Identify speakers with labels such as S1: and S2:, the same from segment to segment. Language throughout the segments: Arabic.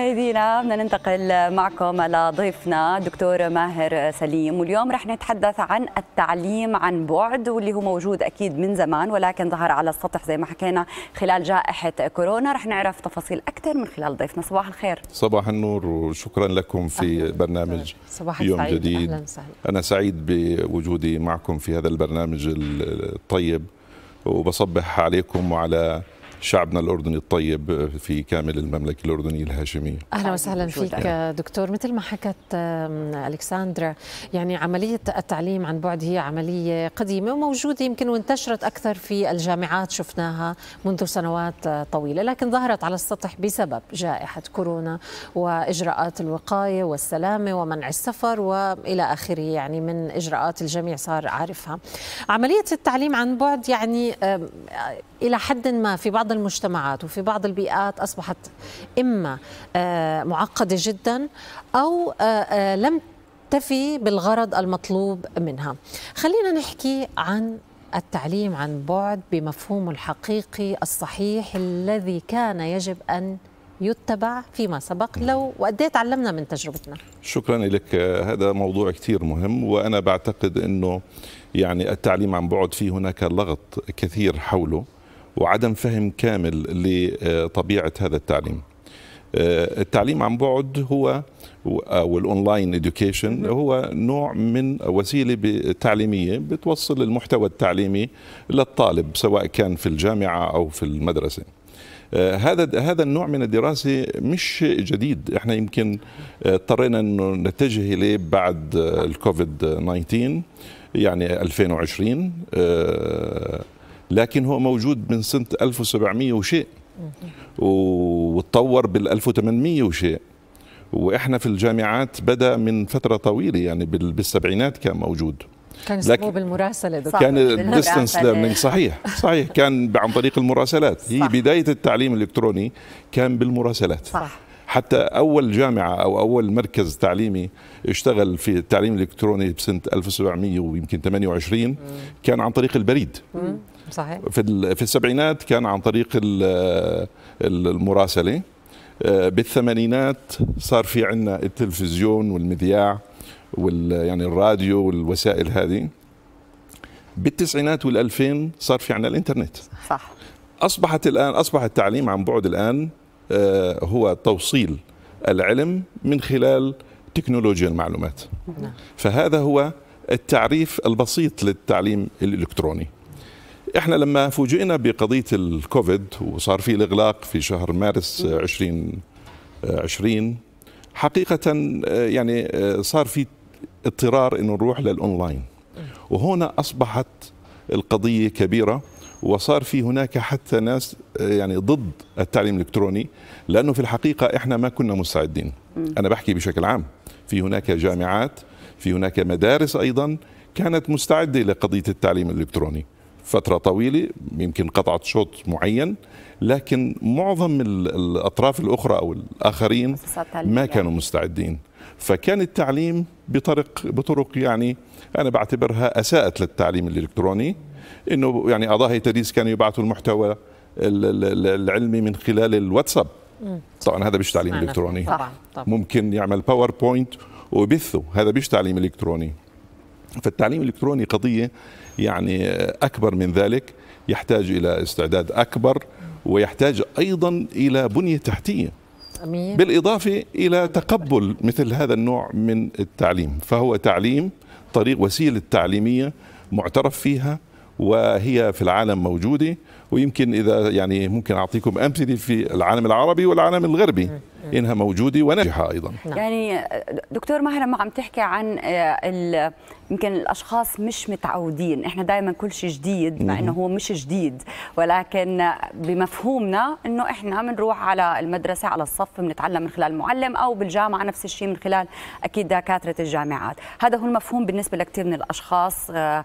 S1: مشاهدينا بدنا ننتقل معكم لضيفنا دكتور ماهر سليم واليوم رح نتحدث عن التعليم عن بعد واللي هو موجود اكيد من زمان ولكن ظهر على السطح زي ما حكينا خلال جائحه كورونا رح نعرف تفاصيل اكثر من خلال ضيفنا صباح الخير
S2: صباح النور وشكرا لكم في برنامج صباح يوم سعيد. جديد أهلا وسهلا. انا سعيد بوجودي معكم في هذا البرنامج الطيب وبصبح عليكم وعلى شعبنا الأردني الطيب في كامل المملكة الأردنية الهاشمية
S3: أهلا وسهلا فيك دكتور مثل ما حكت الكساندرا يعني عملية التعليم عن بعد هي عملية قديمة وموجودة يمكن وانتشرت أكثر في الجامعات شفناها منذ سنوات طويلة لكن ظهرت على السطح بسبب جائحة كورونا وإجراءات الوقاية والسلامة ومنع السفر وإلى آخره يعني من إجراءات الجميع صار عارفها عملية التعليم عن بعد يعني إلى حد ما في بعض بعض المجتمعات وفي بعض البيئات أصبحت إما آه، معقدة جدا أو آه، آه، لم تفي بالغرض المطلوب منها خلينا نحكي عن التعليم عن بعد بمفهومه الحقيقي الصحيح الذي كان يجب أن يتبع فيما سبق لو وقد إيه تعلمنا من تجربتنا
S2: شكرا لك هذا موضوع كثير مهم وأنا بعتقد أنه يعني التعليم عن بعد في هناك لغط كثير حوله وعدم فهم كامل لطبيعة هذا التعليم آه، التعليم عن بعد هو او الاونلاين اديوكيشن هو نوع من وسيله تعليميه بتوصل المحتوى التعليمي للطالب سواء كان في الجامعه او في المدرسه آه، هذا هذا النوع من الدراسه مش جديد احنا يمكن آه، اضطرينا انه نتجه اليه بعد الكوفيد 19 يعني 2020 لكن هو موجود من سنة 1700 وشيء وتطور بال 1800 وشيء واحنا في الجامعات بدا من فتره طويله يعني بالسبعينات كان موجود
S3: كان يسموه بالمراسله دكتور كان الديستنس ليرنينج
S2: صحيح صحيح كان عن طريق المراسلات صح. هي بدايه التعليم الالكتروني كان بالمراسلات صح حتى اول جامعه او اول مركز تعليمي اشتغل في التعليم الالكتروني بسنه 1700 ويمكن 28 كان عن طريق البريد صحيح في في السبعينات كان عن طريق المراسله آه، بالثمانينات صار في عندنا التلفزيون والمذياع وال يعني الراديو والوسائل هذه بالتسعينات والألفين صار في عندنا الإنترنت صح أصبحت الآن أصبح التعليم عن بعد الآن آه، هو توصيل العلم من خلال تكنولوجيا المعلومات نعم. فهذا هو التعريف البسيط للتعليم الإلكتروني احنا لما فوجئنا بقضيه الكوفيد وصار في الاغلاق في شهر مارس 2020 حقيقه يعني صار في اضطرار انه نروح للاونلاين وهنا اصبحت القضيه كبيره وصار في هناك حتى ناس يعني ضد التعليم الالكتروني لانه في الحقيقه احنا ما كنا مستعدين انا بحكي بشكل عام في هناك جامعات في هناك مدارس ايضا كانت مستعده لقضيه التعليم الالكتروني فترة طويلة يمكن قطعت شوط معين لكن معظم الأطراف الأخرى أو الآخرين ما كانوا مستعدين فكان التعليم بطرق بطرق يعني أنا بعتبرها أساءت للتعليم الإلكتروني إنه يعني أعضاء تدريس كانوا يبعثوا المحتوى العلمي من خلال الواتساب طبعا هذا مش تعليم إلكتروني ممكن يعمل باوربوينت ويبثه هذا مش تعليم إلكتروني فالتعليم الالكتروني قضيه يعني اكبر من ذلك يحتاج الى استعداد اكبر ويحتاج ايضا الى بنيه تحتيه بالاضافه الى تقبل مثل هذا النوع من التعليم فهو تعليم طريق وسيله تعليميه معترف فيها وهي في العالم موجوده ويمكن اذا يعني ممكن اعطيكم امثله في العالم العربي والعالم الغربي م. انها موجوده وناجحه ايضا نعم.
S1: يعني دكتور ماهر ما عم تحكي عن آه، يمكن الاشخاص مش متعودين احنا دائما كل شيء جديد مع انه هو مش جديد ولكن بمفهومنا انه احنا بنروح على المدرسه على الصف بنتعلم من خلال المعلم او بالجامعه نفس الشيء من خلال اكيد دكاتره الجامعات هذا هو المفهوم بالنسبه لكثير من الاشخاص آه،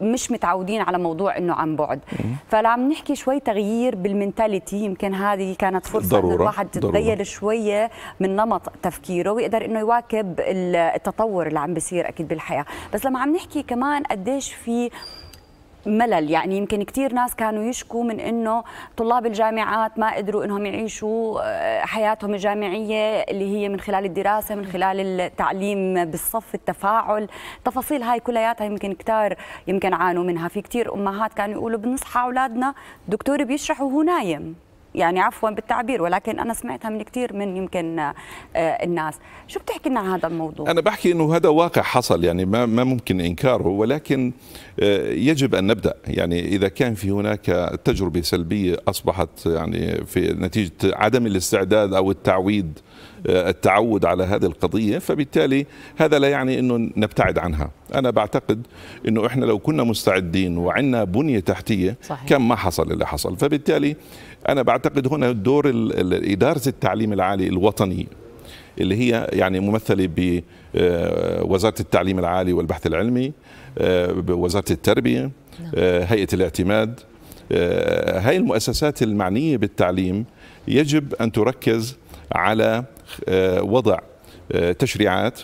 S1: مش متعودين على موضوع انه عن بعد فلا عم نحكي شوي تغيير بالمنتاليتي يمكن هذه كانت فرصه ضرورة. الواحد يتغير شوي شويه من نمط تفكيره ويقدر انه يواكب التطور اللي عم بيصير اكيد بالحياه بس لما عم نحكي كمان قديش في ملل يعني يمكن كثير ناس كانوا يشكوا من انه طلاب الجامعات ما قدروا انهم يعيشوا آه، حياتهم الجامعيه اللي هي من خلال الدراسه من خلال التعليم بالصف التفاعل تفاصيل هاي كلياتها يمكن كثار يمكن عانوا منها في كثير امهات كانوا يقولوا بنصحى اولادنا دكتور بيشرح وهو نايم يعني عفوا بالتعبير ولكن انا سمعتها من كثير من يمكن آه، الناس شو بتحكي لنا عن هذا الموضوع
S2: انا بحكي انه هذا واقع حصل يعني ما ما ممكن انكاره ولكن آه، يجب ان نبدا يعني اذا كان في هناك تجربه سلبيه اصبحت يعني في نتيجه عدم الاستعداد او التعويض التعود على هذه القضية فبالتالي هذا لا يعني أنه نبتعد عنها أنا بعتقد أنه إحنا لو كنا مستعدين وعندنا بنية تحتية صحيح. كان ما حصل اللي حصل فبالتالي أنا بعتقد هنا دور إدارة التعليم العالي الوطني اللي هي يعني ممثلة بوزارة آه، التعليم العالي والبحث العلمي آه، بوزارة التربية نعم. آه، هيئة الاعتماد هاي المؤسسات المعنية بالتعليم يجب أن تركز على آه، وضع آه، تشريعات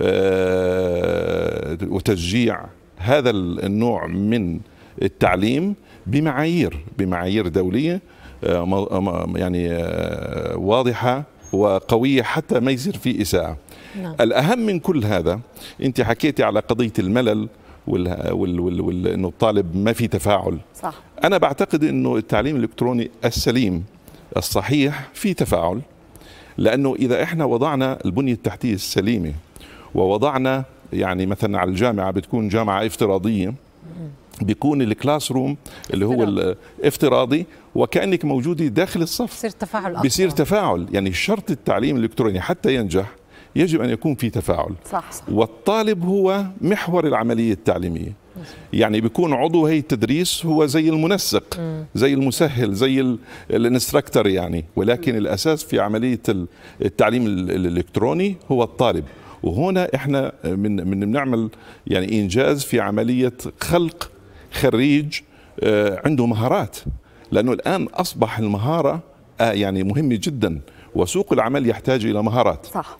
S2: آه، وتشجيع هذا النوع من التعليم بمعايير بمعايير دوليه يعني واضحه وقويه حتى ما يصير في اساءه نعم. الاهم من كل هذا انت حكيتي على قضيه الملل وال وال وال وال انه الطالب ما في تفاعل صح. انا بعتقد انه التعليم الالكتروني السليم الصحيح في تفاعل لانه اذا احنا وضعنا البنيه التحتيه السليمه ووضعنا يعني مثلا على الجامعه بتكون جامعه افتراضيه بيكون الكلاس روم اللي هو الافتراضي وكانك موجوده داخل الصف بصير تفاعل أكثر. بصير تفاعل يعني شرط التعليم الالكتروني حتى ينجح يجب ان يكون في تفاعل صح صح. والطالب هو محور العمليه التعليميه يعني بيكون عضو هي التدريس هو زي المنسق زي المسهل زي الانستراكتور يعني ولكن الاساس في عمليه التعليم الالكتروني هو الطالب وهنا احنا من من بنعمل يعني انجاز في عمليه خلق خريج آه، عنده مهارات لانه الان اصبح المهاره آه، يعني مهمه جدا وسوق العمل يحتاج الى مهارات
S3: صح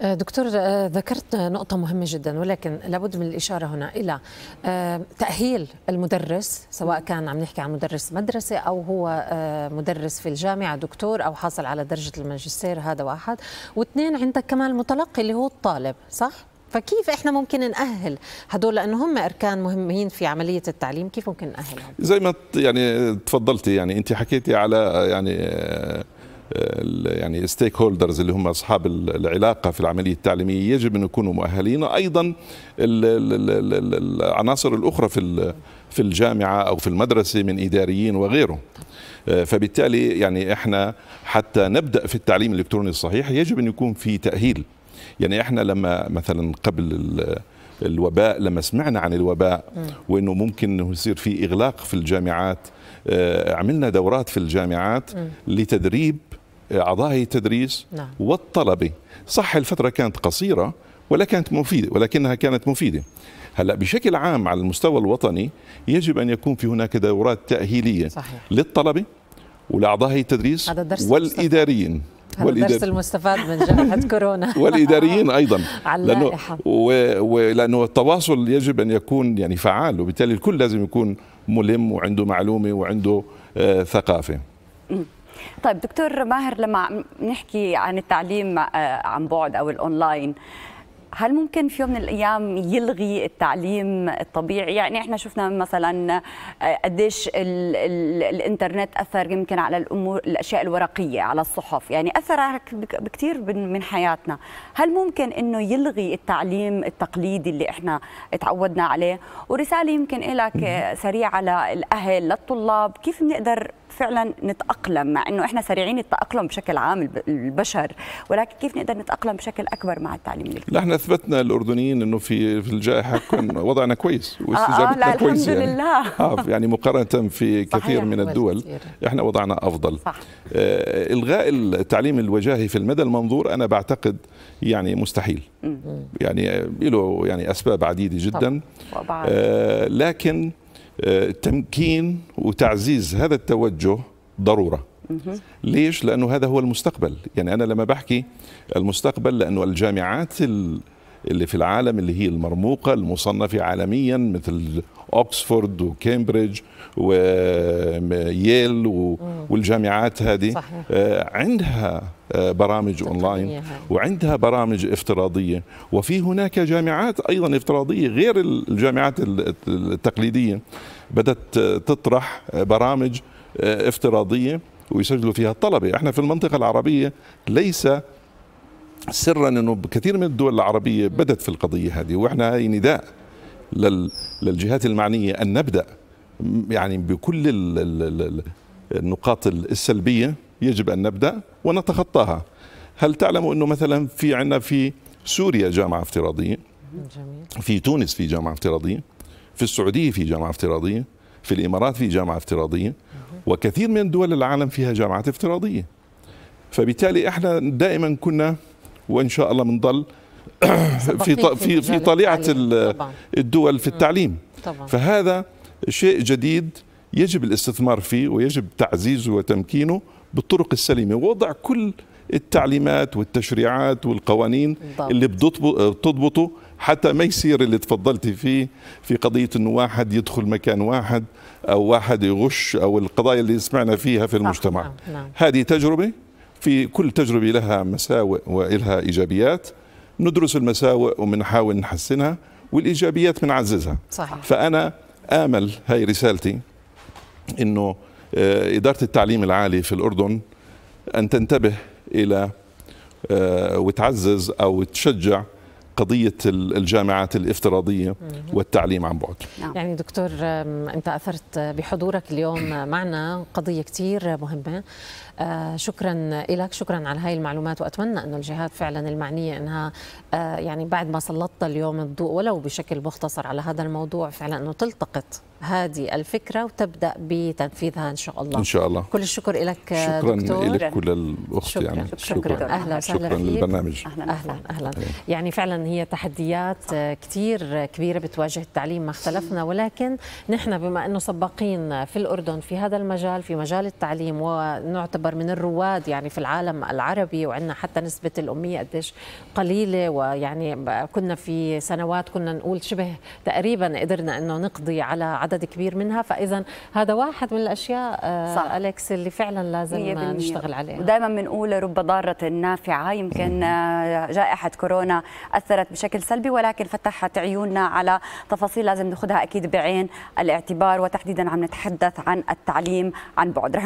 S3: أه، دكتور أه، ذكرت نقطة مهمة جدا ولكن لابد من الإشارة هنا إلى أه، تأهيل المدرس سواء كان عم نحكي عن مدرس مدرسة أو هو مدرس في الجامعة دكتور أو حاصل على درجة الماجستير هذا واحد واثنين عندك كمان المتلقي اللي هو الطالب صح؟ فكيف احنا ممكن نأهل هدول لانه هم اركان مهمين في عمليه التعليم كيف ممكن نأهلهم
S2: زي ما يعني تفضلتي يعني انت حكيتي على يعني يعني ستيك هولدرز اللي هم اصحاب العلاقه في العمليه التعليميه يجب ان يكونوا مؤهلين ايضا العناصر الاخرى في في الجامعه او في المدرسه من اداريين وغيره آه، فبالتالي يعني احنا حتى نبدا في التعليم الالكتروني الصحيح يجب ان يكون في تاهيل يعني احنا لما مثلا قبل الوباء لما سمعنا عن الوباء وانه ممكن انه يصير في اغلاق في الجامعات آه، عملنا دورات في الجامعات لتدريب اعضاء هيئه التدريس نعم. والطلبه صح الفتره كانت قصيره ولا كانت مفيده ولكنها كانت مفيده هلا بشكل عام على المستوى الوطني يجب ان يكون في هناك دورات تاهيليه صحيح. للطلبه ولاعضاء هيئه التدريس والاداريين هذا الدرس
S3: المستفاد من جائحة كورونا والإداريين
S2: أيضا لأنه, ولأنه التواصل يجب أن يكون يعني فعال وبالتالي الكل لازم يكون ملم وعنده معلومة وعنده آه ثقافة
S1: طيب دكتور ماهر لما نحكي عن التعليم آه، عن بعد او الاونلاين هل ممكن في يوم من الايام يلغي التعليم الطبيعي؟ يعني احنا شفنا مثلا آه، قديش الـ الـ الانترنت اثر يمكن على الامور الاشياء الورقيه على الصحف، يعني اثر بكثير من حياتنا، هل ممكن انه يلغي التعليم التقليدي اللي احنا تعودنا عليه؟ ورساله يمكن لك آه، سريعه للاهل للطلاب، كيف بنقدر فعلا نتاقلم مع انه احنا سريعين التاقلم بشكل عام البشر ولكن كيف نقدر نتاقلم بشكل اكبر مع التعليم الجديد؟
S2: نحن اثبتنا الاردنيين انه في في الجائحه كان وضعنا كويس واستجابتنا آه, آه كويس يعني. الحمد يعني. لله آه يعني مقارنه في كثير من الدول كثير. احنا وضعنا افضل صح. آه الغاء التعليم الوجاهي في المدى المنظور انا بعتقد يعني مستحيل م. يعني له يعني اسباب عديده جدا طبعا. آه لكن تمكين وتعزيز هذا التوجه ضروره ليش لانه هذا هو المستقبل يعني انا لما بحكي المستقبل لانه الجامعات اللي في العالم اللي هي المرموقه المصنفه عالميا مثل اوكسفورد وكامبريدج وييل و... والجامعات هذه صحيح. آه، عندها آه، برامج اونلاين وعندها برامج افتراضيه وفي هناك جامعات ايضا افتراضيه غير الجامعات التقليديه بدات آه، تطرح برامج افتراضيه ويسجلوا فيها الطلبه احنا في المنطقه العربيه ليس سرا انه كثير من الدول العربيه بدات في القضيه هذه واحنا هي نداء للجهات المعنيه ان نبدا يعني بكل النقاط السلبية يجب أن نبدأ ونتخطاها هل تعلم أنه مثلا في عندنا في سوريا جامعة افتراضية جميل. في تونس في جامعة افتراضية في السعودية في جامعة افتراضية في الإمارات في جامعة افتراضية وكثير من دول العالم فيها جامعات افتراضية فبالتالي احنا دائما كنا وان شاء الله بنضل في في في طليعه الدول في التعليم طبعا. فهذا شيء جديد يجب الاستثمار فيه ويجب تعزيزه وتمكينه بالطرق السليمه ووضع كل التعليمات والتشريعات والقوانين بالضبط. اللي بتضبطه حتى ما يصير اللي تفضلتي فيه في قضيه انه واحد يدخل مكان واحد او واحد يغش او القضايا اللي سمعنا فيها في المجتمع نعم. نعم. هذه تجربه في كل تجربه لها مساوئ ولها ايجابيات ندرس المساوئ وبنحاول نحسنها والايجابيات بنعززها صحيح. فانا امل هاي رسالتي انه آه، اداره التعليم العالي في الاردن ان تنتبه الى آه، وتعزز او تشجع قضية الجامعات الافتراضية والتعليم عن بعد
S3: نعم. يعني دكتور أنت أثرت بحضورك اليوم معنا قضية كتير مهمة آه، شكرا لك شكرا على هاي المعلومات وأتمنى أنه الجهات فعلا المعنية أنها يعني بعد ما سلطت اليوم الضوء ولو بشكل مختصر على هذا الموضوع فعلا أنه تلتقط هذه الفكره وتبدا بتنفيذها ان شاء الله ان شاء الله كل الشكر لك شكرا دكتور شكرا لك
S2: وللاخت شكرا يعني شكرا, شكرا. شكرا. اهلا وسهلا شكرا للبرنامج اهلا
S3: اهلا, أهلا. إيه. يعني فعلا هي تحديات آه، كثير آه، كبيره بتواجه التعليم ما اختلفنا ولكن نحن بما انه سباقين في الاردن في هذا المجال في مجال التعليم ونعتبر من الرواد يعني في العالم العربي وعندنا حتى نسبه الاميه قديش قليله ويعني كنا في سنوات كنا نقول شبه تقريبا قدرنا انه نقضي على عدد كبير منها فاذا هذا واحد من الاشياء آه، صح.
S1: اليكس اللي فعلا لازم نشتغل عليها ودائما بنقول رب ضاره نافعه يمكن آه، جائحه كورونا اثرت بشكل سلبي ولكن فتحت عيوننا على تفاصيل لازم ناخذها اكيد بعين الاعتبار وتحديدا عم نتحدث عن التعليم عن بعد